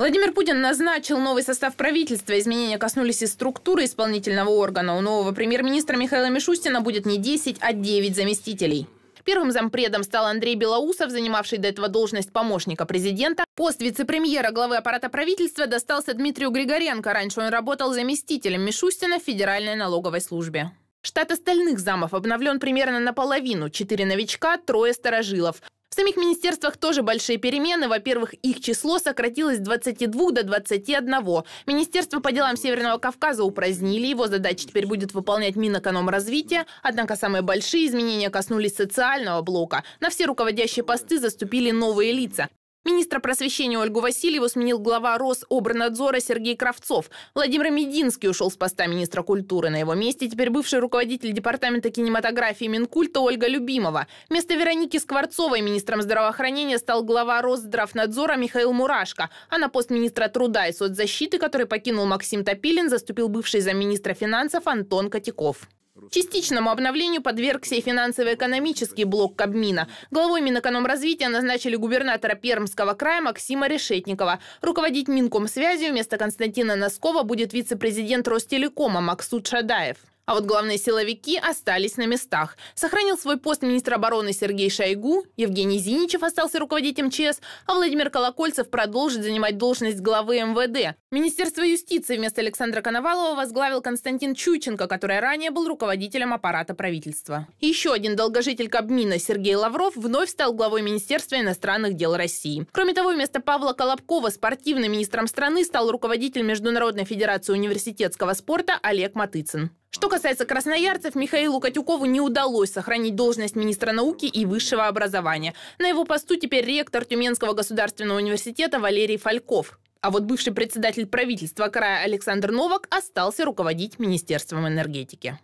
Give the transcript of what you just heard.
Владимир Путин назначил новый состав правительства. Изменения коснулись и структуры исполнительного органа. У нового премьер-министра Михаила Мишустина будет не 10, а 9 заместителей. Первым зампредом стал Андрей Белоусов, занимавший до этого должность помощника президента. Пост вице-премьера главы аппарата правительства достался Дмитрию Григоренко. Раньше он работал заместителем Мишустина в Федеральной налоговой службе. Штат остальных замов обновлен примерно наполовину. Четыре новичка, трое старожилов. В самих министерствах тоже большие перемены. Во-первых, их число сократилось с 22 до 21. Министерство по делам Северного Кавказа упразднили. Его задачи теперь будет выполнять Минэкономразвития. Однако самые большие изменения коснулись социального блока. На все руководящие посты заступили новые лица. Министра просвещения Ольгу Васильеву сменил глава Рособранадзора Сергей Кравцов. Владимир Мединский ушел с поста министра культуры. На его месте теперь бывший руководитель департамента кинематографии Минкульта Ольга Любимова. Вместо Вероники Скворцовой министром здравоохранения стал глава Росздравнадзора Михаил Мурашко. А на пост министра труда и соцзащиты, который покинул Максим Топилин, заступил бывший замминистра финансов Антон Котяков. Частичному обновлению подвергся и финансово-экономический блок Кабмина. Главой Минэкономразвития назначили губернатора Пермского края Максима Решетникова. Руководить Минкомсвязью вместо Константина Носкова будет вице-президент Ростелекома Максут Шадаев. А вот главные силовики остались на местах. Сохранил свой пост министра обороны Сергей Шойгу, Евгений Зиничев остался руководить МЧС, а Владимир Колокольцев продолжит занимать должность главы МВД. Министерство юстиции вместо Александра Коновалова возглавил Константин Чученко, который ранее был руководителем аппарата правительства. Еще один долгожитель Кабмина Сергей Лавров вновь стал главой Министерства иностранных дел России. Кроме того, вместо Павла Колобкова спортивным министром страны стал руководитель Международной федерации университетского спорта Олег Матыцин. Что касается красноярцев, Михаилу Катюкову не удалось сохранить должность министра науки и высшего образования. На его посту теперь ректор Тюменского государственного университета Валерий Фальков. А вот бывший председатель правительства края Александр Новак остался руководить Министерством энергетики.